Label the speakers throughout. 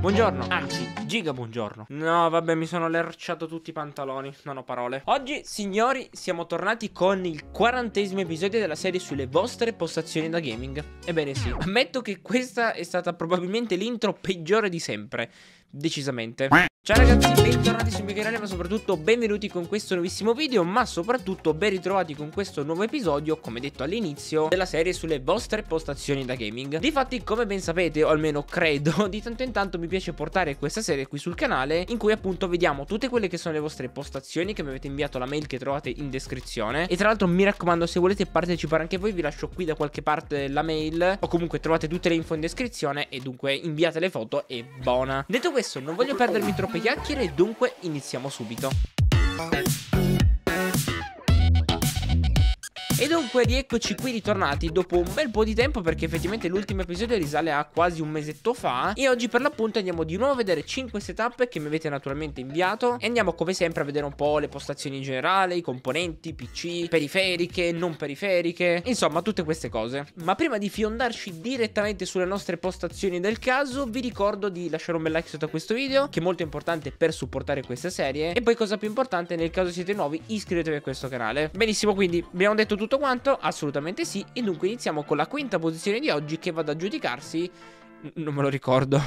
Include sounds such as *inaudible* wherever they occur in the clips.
Speaker 1: Buongiorno, anzi, giga buongiorno. No, vabbè, mi sono lerciato tutti i pantaloni, non ho parole. Oggi, signori, siamo tornati con il quarantesimo episodio della serie sulle vostre postazioni da gaming. Ebbene sì, ammetto che questa è stata probabilmente l'intro peggiore di sempre. Decisamente. Ciao ragazzi, bentornati sul mio canale ma soprattutto benvenuti con questo nuovissimo video ma soprattutto ben ritrovati con questo nuovo episodio come detto all'inizio della serie sulle vostre postazioni da gaming Difatti come ben sapete o almeno credo *laughs* di tanto in tanto mi piace portare questa serie qui sul canale in cui appunto vediamo tutte quelle che sono le vostre postazioni che mi avete inviato la mail che trovate in descrizione e tra l'altro mi raccomando se volete partecipare anche voi vi lascio qui da qualche parte la mail o comunque trovate tutte le info in descrizione e dunque inviate le foto e buona Detto questo non voglio perdermi troppo chiacchiere e dunque iniziamo subito. E dunque rieccoci qui ritornati dopo un bel po' di tempo perché effettivamente l'ultimo episodio risale a quasi un mesetto fa E oggi per l'appunto andiamo di nuovo a vedere 5 setup che mi avete naturalmente inviato E andiamo come sempre a vedere un po' le postazioni in generale, i componenti, PC, periferiche, non periferiche Insomma tutte queste cose Ma prima di fiondarci direttamente sulle nostre postazioni del caso Vi ricordo di lasciare un bel like sotto a questo video che è molto importante per supportare questa serie E poi cosa più importante nel caso siete nuovi iscrivetevi a questo canale Benissimo quindi abbiamo detto tutto tutto quanto? Assolutamente sì. E dunque iniziamo con la quinta posizione di oggi che vado a giudicarsi. Non me lo ricordo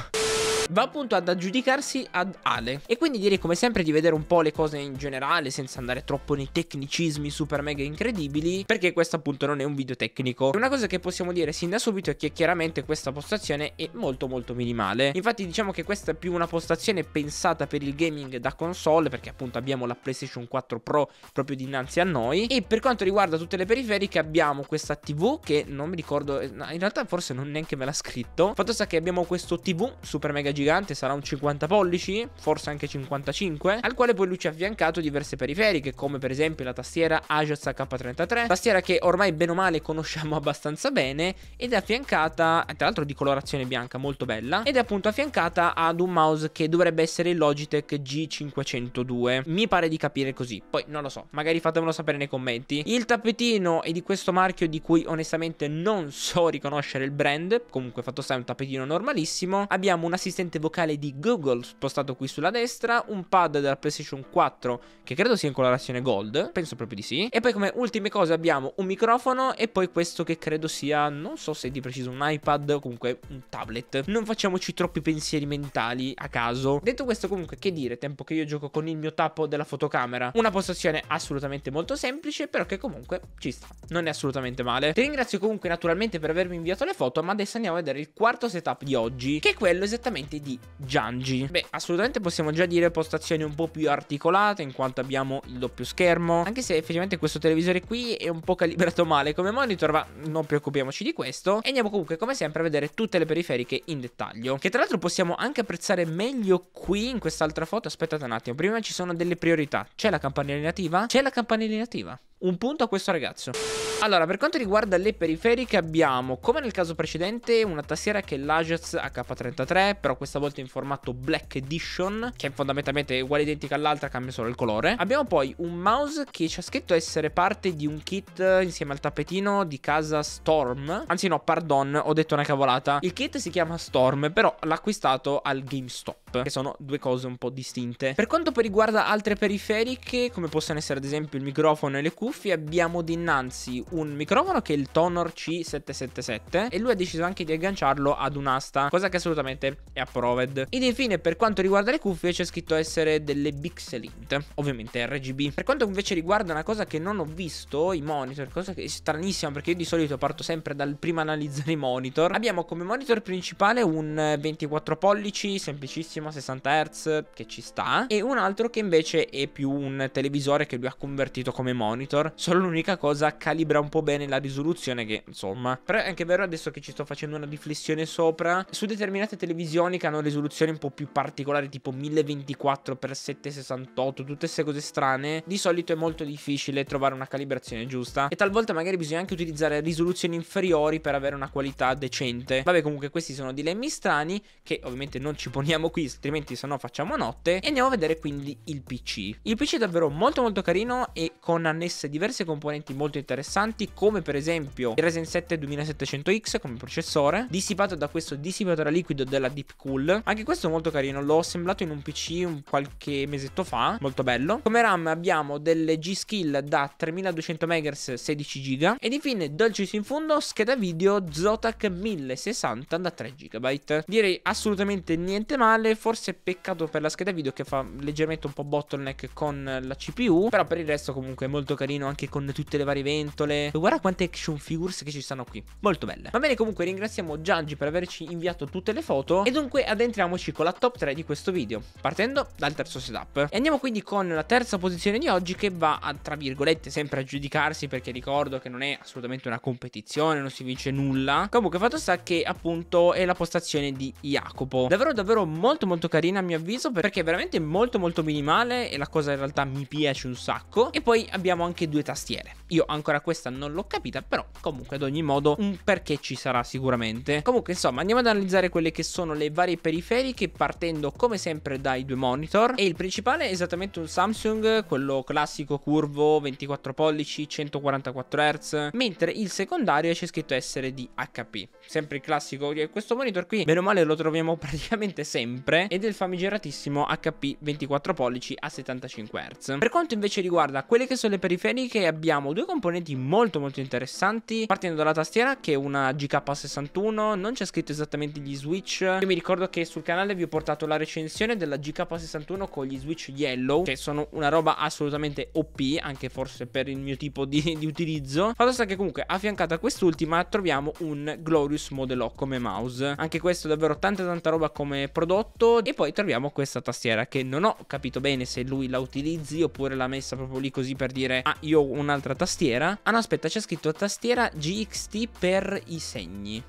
Speaker 1: va appunto ad aggiudicarsi ad Ale. E quindi direi come sempre di vedere un po' le cose in generale senza andare troppo nei tecnicismi super mega incredibili perché questo appunto non è un video tecnico. una cosa che possiamo dire sin da subito è che chiaramente questa postazione è molto molto minimale. Infatti diciamo che questa è più una postazione pensata per il gaming da console perché appunto abbiamo la PlayStation 4 Pro proprio dinanzi a noi e per quanto riguarda tutte le periferiche abbiamo questa TV che non mi ricordo eh, in realtà forse non neanche me l'ha scritto. Fatto sta che abbiamo questo TV super mega gigante sarà un 50 pollici, forse anche 55, al quale poi lui ci ha affiancato diverse periferiche, come per esempio la tastiera Ajax k 33 tastiera che ormai bene o male conosciamo *laughs* abbastanza bene, ed è affiancata, tra l'altro di colorazione bianca, molto bella, ed è appunto affiancata ad un mouse che dovrebbe essere il Logitech G502. Mi pare di capire così, poi non lo so, magari fatemelo sapere nei commenti. Il tappetino è di questo marchio di cui onestamente non so riconoscere il brand, comunque fatto sta è un tappetino normalissimo, abbiamo un assistente assistente vocale di Google spostato qui sulla destra, un pad della PlayStation 4 che credo sia in colorazione gold, penso proprio di sì, e poi come ultime cose abbiamo un microfono e poi questo che credo sia, non so se di preciso un iPad o comunque un tablet. Non facciamoci troppi pensieri mentali a caso. Detto questo comunque che dire, tempo che io gioco con il mio tappo della fotocamera, una postazione assolutamente molto semplice però che comunque ci sta, non è assolutamente male. Ti ringrazio comunque naturalmente per avermi inviato le foto ma adesso andiamo a vedere il quarto setup di oggi che è quello esattamente parte di Giangi. Beh, assolutamente possiamo già dire postazioni un po' più articolate in quanto abbiamo il doppio schermo, anche se effettivamente questo televisore qui è un po' calibrato *laughs* male come monitor, ma non preoccupiamoci di questo e andiamo comunque come sempre a vedere tutte le periferiche in dettaglio, che tra l'altro possiamo anche apprezzare meglio qui in quest'altra foto. Aspettate un attimo, prima ci sono delle priorità. C'è la campanellina nativa? C'è la campanellina nativa. Un punto a questo ragazzo. Allora, per quanto riguarda le periferiche abbiamo, come nel caso precedente, una tastiera che è l'Ajax AK33, però questa questa volta in formato Black Edition, che è fondamentalmente uguale identica all'altra, cambia solo il colore. Abbiamo poi un mouse che ci ha scritto essere parte di un kit insieme al tappetino di casa Storm. Anzi no, pardon, ho detto una cavolata. Il kit si chiama Storm, però l'ho acquistato al GameStop che sono due cose un po' distinte. Per quanto poi riguarda altre periferiche, come possono essere ad esempio il microfono e le cuffie, abbiamo dinanzi un microfono che è il Tonor C777 e lui ha deciso anche di agganciarlo ad un'asta, cosa che assolutamente è approved. Ed infine per quanto riguarda le cuffie c'è scritto essere delle Bixelint, ovviamente RGB. Per quanto invece riguarda una cosa che non ho visto, i monitor, cosa che è stranissima perché io di solito parto sempre dal prima analizzare i monitor, abbiamo come monitor principale un 24 eh, pollici semplicissimo a 60 Hz che ci sta e un altro che invece è più un televisore che lui ha convertito come monitor. Solo l'unica cosa calibra un po' bene la risoluzione che insomma. Però è anche vero adesso che ci sto facendo una riflessione sopra su determinate televisioni che hanno risoluzioni un po' più particolari tipo 1024x768, tutte queste cose strane, di solito è molto difficile trovare una calibrazione giusta e talvolta magari bisogna anche utilizzare risoluzioni inferiori per avere una qualità decente. Vabbè comunque questi sono dilemmi strani che ovviamente non ci poniamo qui altrimenti se no facciamo notte. E andiamo a vedere quindi il PC. Il PC è davvero molto molto carino e con annesse diverse componenti molto interessanti come per esempio il Ryzen 7 2700X come processore, dissipato da questo dissipatore liquido della Deepcool. Anche questo è molto carino, l'ho assemblato in un PC un qualche mesetto fa, molto bello. Come RAM abbiamo delle G-Skill da 3200 MHz 16 GB ed infine dolcis in fondo scheda video Zotac 1060 da 3 GB. Direi assolutamente niente male, forse peccato per la scheda video che fa leggermente un po' bottleneck con la CPU. Però per il resto comunque è molto carino anche con tutte le varie ventole. guarda quante action figures che ci stanno qui. Molto belle. Va bene comunque ringraziamo Giangi per averci inviato tutte le foto. E dunque addentriamoci con la top 3 di questo video. Partendo dal terzo setup. E andiamo quindi con la terza posizione di oggi che va a tra virgolette sempre a giudicarsi perché ricordo che non è assolutamente una competizione, non si vince nulla. Comunque fatto sta che appunto è la postazione di Jacopo. Davvero davvero molto molto molto carina a mio avviso perché è veramente molto molto minimale e la cosa in realtà mi piace un sacco e poi abbiamo anche due tastiere io ancora questa non l'ho capita però comunque ad ogni modo un perché ci sarà sicuramente comunque insomma andiamo ad analizzare quelle che sono le varie periferiche partendo come sempre dai due monitor e il principale è esattamente un Samsung quello classico curvo 24 pollici 144 Hz mentre il secondario c'è scritto essere di HP sempre il classico questo monitor qui meno male lo troviamo *laughs* praticamente sempre sempre e del famigeratissimo HP 24 pollici a 75 Hz. Per quanto invece riguarda quelle che sono le periferiche abbiamo due componenti molto molto interessanti partendo dalla tastiera che è una GK61 non c'è scritto esattamente gli switch io mi ricordo che sul canale vi ho portato la recensione della GK61 con gli switch yellow che sono una roba assolutamente OP anche forse per il mio tipo di, di utilizzo fatto sta che comunque affiancata a quest'ultima troviamo un Glorious Model O come mouse anche questo davvero tanta tanta roba come prodotto sotto e poi troviamo questa tastiera che non ho capito bene se lui la utilizzi oppure l'ha messa proprio lì così per dire ah io ho un'altra tastiera. Ah no aspetta c'è scritto tastiera GXT per i segni.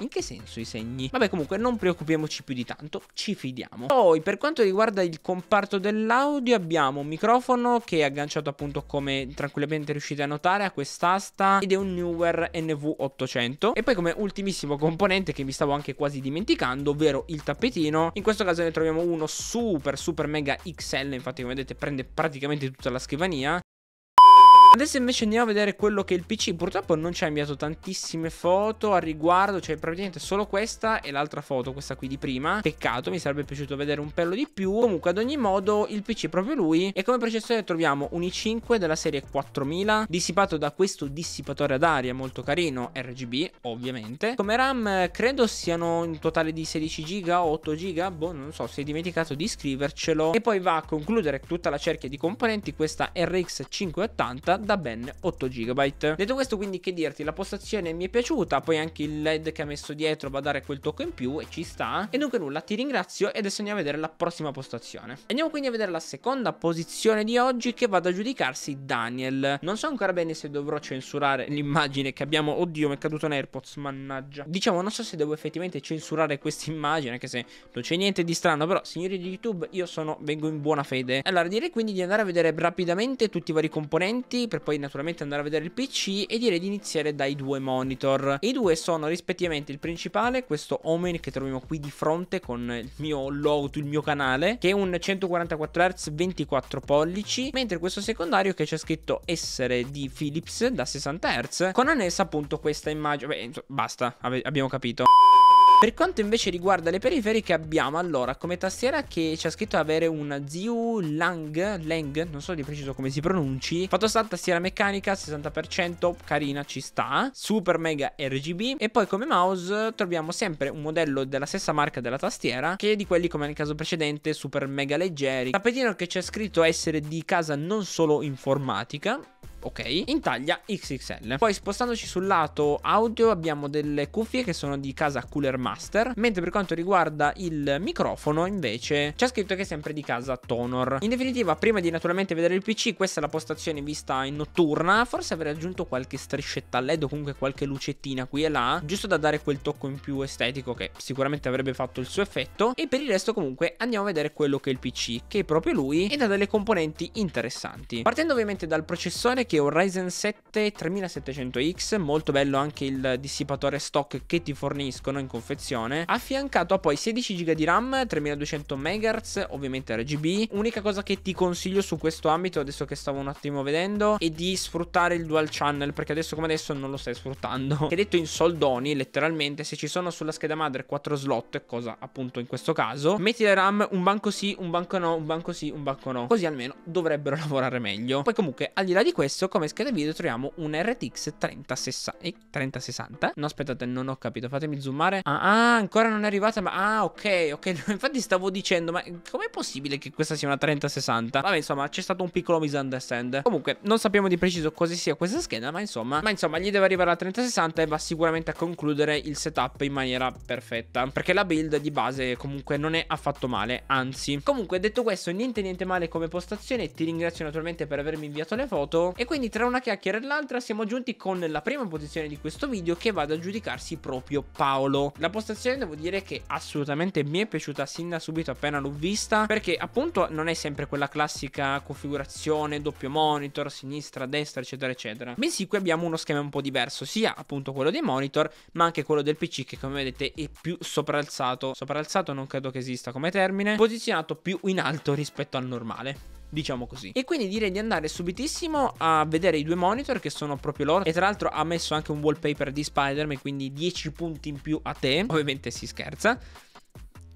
Speaker 1: In che senso i segni? Vabbè comunque non preoccupiamoci più di tanto, ci fidiamo. Poi per quanto riguarda il comparto dell'audio abbiamo un microfono che è agganciato appunto come tranquillamente riuscite a notare a quest'asta ed è un Newer NV800 e poi come ultimissimo componente che mi stavo anche quasi dimenticando ovvero il tappetino. In questo caso ne troviamo uno super super mega XL infatti come vedete prende praticamente tutta la scrivania Adesso invece andiamo a vedere quello che è il PC. Purtroppo non ci ha inviato tantissime foto a riguardo, cioè praticamente solo questa e l'altra foto, questa qui di prima. Peccato, mi sarebbe piaciuto vedere un pelo di più. Comunque, ad ogni modo, il PC è proprio lui. E come processore troviamo un i5 della serie 4000, dissipato da questo dissipatore ad aria molto carino, RGB, ovviamente. Come RAM eh, credo siano un totale di 16 GB, 8 GB, boh, non so, si è dimenticato di scrivercelo. E poi va a concludere tutta la cerchia di componenti questa RX 580 da ben 8 GB. Detto questo quindi che dirti, la postazione mi è piaciuta, poi anche il LED che ha messo dietro va a dare quel tocco in più e ci sta. E dunque nulla, ti ringrazio e adesso andiamo a vedere la prossima postazione. Andiamo quindi a vedere la seconda posizione di oggi che vado a giudicarsi Daniel. Non so ancora bene se dovrò censurare l'immagine che abbiamo, oddio mi è caduto un AirPods, mannaggia. Diciamo non so se devo effettivamente censurare questa immagine, anche se non c'è niente di strano, però signori di YouTube io sono, vengo in buona fede. Allora direi quindi di andare a vedere rapidamente tutti i vari componenti per poi naturalmente andare a vedere il PC e direi di iniziare dai due monitor. I due sono rispettivamente il principale, questo Omen che troviamo qui di fronte con il mio logo, il mio canale, che è un 144Hz 24 pollici, mentre questo secondario che c'è scritto essere di Philips da 60Hz, con annessa appunto questa immagine, beh basta, abbiamo capito. Per quanto invece riguarda le periferiche abbiamo allora come tastiera che ci ha scritto avere una Ziu Lang, Lang, non so di preciso come si pronunci. Fatto sta tastiera meccanica 60%, carina, ci sta, super mega RGB e poi come mouse troviamo sempre un modello della stessa marca della tastiera che è di quelli come nel caso precedente super mega leggeri. Tappetino che c'è scritto essere di casa non solo informatica ok, in taglia XXL. Poi spostandoci sul lato audio abbiamo delle cuffie che sono di casa Cooler Master, mentre per quanto riguarda il microfono invece c'è scritto che è sempre di casa Tonor. In definitiva, prima di naturalmente vedere il PC, questa è la postazione vista in notturna, forse avrei aggiunto qualche striscetta LED o comunque qualche lucettina qui e là, giusto da dare quel tocco in più estetico che sicuramente avrebbe fatto il suo effetto e per il resto comunque andiamo a vedere quello che è il PC, che è proprio lui ed ha delle componenti interessanti. Partendo ovviamente dal processore che è un Ryzen 7 3700X, molto bello anche il dissipatore stock che ti forniscono in confezione, affiancato a poi 16 GB di RAM, 3200 MHz, ovviamente RGB. Unica cosa che ti consiglio su questo ambito, adesso che stavo un attimo vedendo, è di sfruttare il dual channel, perché adesso come adesso non lo stai sfruttando. *laughs* Che detto in soldoni, letteralmente, se ci sono sulla scheda madre 4 slot, cosa appunto in questo caso, metti le RAM un banco sì, un banco no, un banco sì, un banco no. Così almeno dovrebbero *laughs* lavorare meglio. Poi comunque, al di là di questo, adesso come scheda video troviamo un RTX 3060, 3060. No aspettate non ho capito fatemi zoomare ah, ah ancora non è arrivata ma ah ok ok *laughs* infatti stavo dicendo ma com'è possibile che questa sia una 3060 vabbè insomma c'è stato un piccolo misunderstand comunque non sappiamo di preciso cosa sia questa scheda ma insomma ma insomma gli deve arrivare la 3060 e va sicuramente a concludere il setup in maniera perfetta perché la build di base comunque non è affatto male anzi comunque detto questo niente niente male come postazione ti ringrazio naturalmente per avermi inviato le foto e quindi tra una chiacchiera e l'altra siamo giunti con la prima posizione di questo video che va ad aggiudicarsi proprio Paolo. La postazione devo dire che assolutamente mi è piaciuta sin da subito appena l'ho vista perché appunto non è sempre quella classica configurazione doppio monitor, sinistra, destra eccetera eccetera. Bensì qui abbiamo uno schema un po' diverso sia appunto quello dei monitor ma anche quello del PC che come vedete è più sopralzato. Sopralzato non credo che esista come termine, posizionato più in alto rispetto al normale diciamo così. E quindi direi di andare subitissimo a vedere i due monitor che sono proprio loro. E tra l'altro ha messo anche un wallpaper di Spider-Man, quindi 10 punti in più a te. Ovviamente si scherza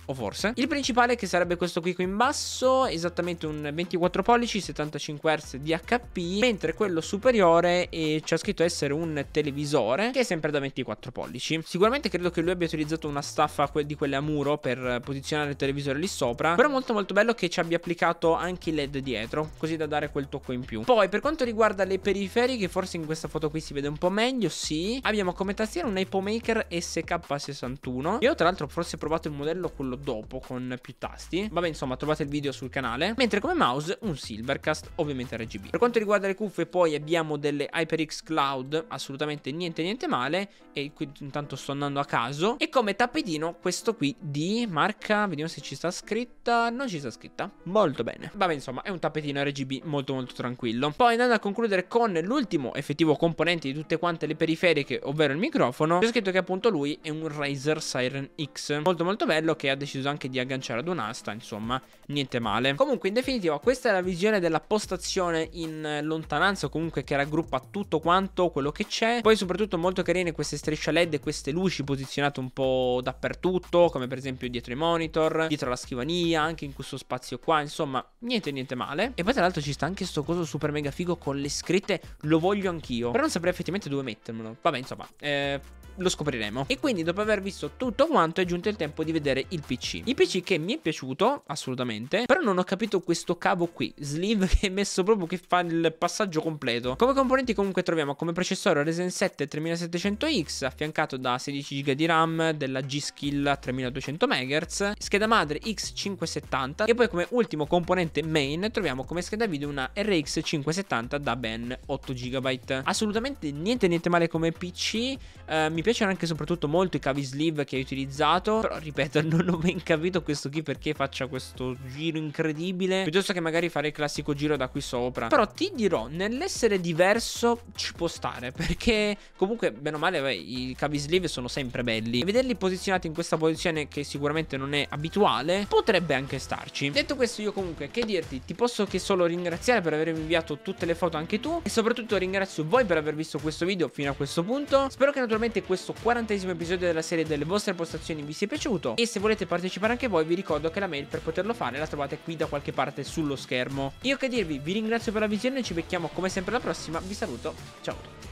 Speaker 1: o forse. Il principale che sarebbe questo qui qui in basso, esattamente un 24 pollici, 75 Hz di HP, mentre quello superiore eh, c'è scritto essere un televisore che è sempre da 24 pollici. Sicuramente credo che lui abbia utilizzato una staffa di quelle a muro per posizionare il televisore lì sopra, però molto molto bello che ci abbia applicato anche i LED dietro, così da dare quel tocco in più. Poi per quanto riguarda le periferiche, forse in questa foto qui si vede un po' meglio, sì, abbiamo come tastiera un Maker SK61. Io tra l'altro forse ho provato il modello quello farlo dopo con più tasti. Vabbè, insomma, trovate il video sul canale. Mentre come mouse un Silvercast, ovviamente RGB. Per quanto riguarda le cuffie, poi abbiamo delle HyperX Cloud, assolutamente niente niente male. E qui intanto sto andando a caso. E come tappetino questo qui di marca, vediamo se ci sta scritta. Non ci sta scritta. Molto bene. Vabbè, insomma, è un tappetino RGB molto molto tranquillo. Poi andando a concludere con l'ultimo effettivo componente di tutte quante le periferiche, ovvero il microfono, c'è scritto che appunto lui è un Razer Siren X. Molto molto bello che ad deciso anche di agganciare ad un'asta, insomma, niente male. Comunque, in definitiva, questa è la visione della postazione in lontananza, comunque che raggruppa tutto quanto quello che c'è. Poi soprattutto molto carine queste strisce LED e queste luci posizionate un po' dappertutto, come per esempio dietro i monitor, dietro la scrivania, anche in questo spazio qua, insomma, niente niente male. E poi tra l'altro ci sta anche sto coso super mega figo con le scritte lo voglio anch'io. Però non saprei effettivamente dove mettermelo. Vabbè, insomma, eh lo scopriremo. E quindi dopo aver visto tutto quanto è giunto il tempo di vedere il PC. Il PC che mi è piaciuto assolutamente, però non ho capito questo cavo qui, sleeve *laughs* che è messo proprio che fa il passaggio completo. Come componenti comunque troviamo come processore Ryzen 7 3700X affiancato da 16 GB di RAM della G-Skill 3200 MHz, scheda madre X570 e poi come ultimo componente main troviamo come scheda video una RX 570 da ben 8 GB. Assolutamente niente niente male come PC, eh, mi mi piacciono anche soprattutto molto i cavi sleeve che hai utilizzato. Però ripeto, *laughs* non ho ben capito questo qui perché faccia questo giro incredibile. Piuttosto che magari fare il classico giro da qui sopra. Però ti dirò, nell'essere diverso ci può stare. Perché comunque, bene o male, i cavi sleeve sono sempre belli. E vederli posizionati in questa posizione che sicuramente non è abituale, potrebbe anche starci. Detto questo, io comunque, che dirti? Ti posso che solo ringraziare per avermi inviato tutte le foto anche tu. E soprattutto ringrazio voi per aver visto questo video fino a questo punto. Spero che naturalmente questo quarantesimo episodio della serie delle vostre postazioni vi sia piaciuto e se volete partecipare anche voi vi ricordo che la mail per poterlo fare la trovate qui da qualche parte sullo schermo. Io che dirvi, vi ringrazio per la visione, ci becchiamo come sempre alla prossima, vi saluto, ciao a tutti.